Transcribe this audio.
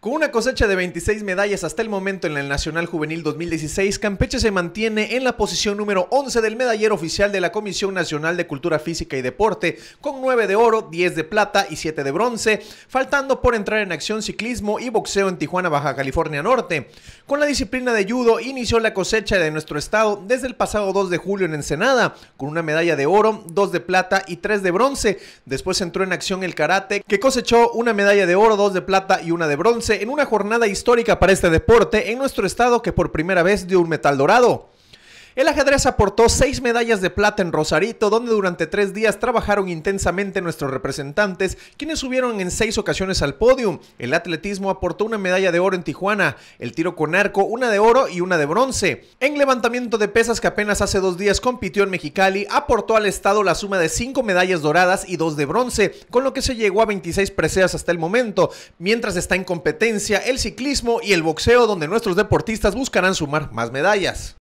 Con una cosecha de 26 medallas hasta el momento en el Nacional Juvenil 2016, Campeche se mantiene en la posición número 11 del medallero oficial de la Comisión Nacional de Cultura Física y Deporte, con 9 de oro, 10 de plata y 7 de bronce, faltando por entrar en acción ciclismo y boxeo en Tijuana, Baja California Norte. Con la disciplina de judo inició la cosecha de nuestro estado desde el pasado 2 de julio en Ensenada, con una medalla de oro, 2 de plata y 3 de bronce. Después entró en acción el karate, que cosechó una medalla de oro, 2 de plata y una de bronce en una jornada histórica para este deporte en nuestro estado que por primera vez dio un metal dorado. El ajedrez aportó seis medallas de plata en Rosarito, donde durante tres días trabajaron intensamente nuestros representantes, quienes subieron en seis ocasiones al podium. El atletismo aportó una medalla de oro en Tijuana, el tiro con arco, una de oro y una de bronce. En levantamiento de pesas, que apenas hace dos días compitió en Mexicali, aportó al Estado la suma de cinco medallas doradas y dos de bronce, con lo que se llegó a 26 preseas hasta el momento, mientras está en competencia el ciclismo y el boxeo, donde nuestros deportistas buscarán sumar más medallas.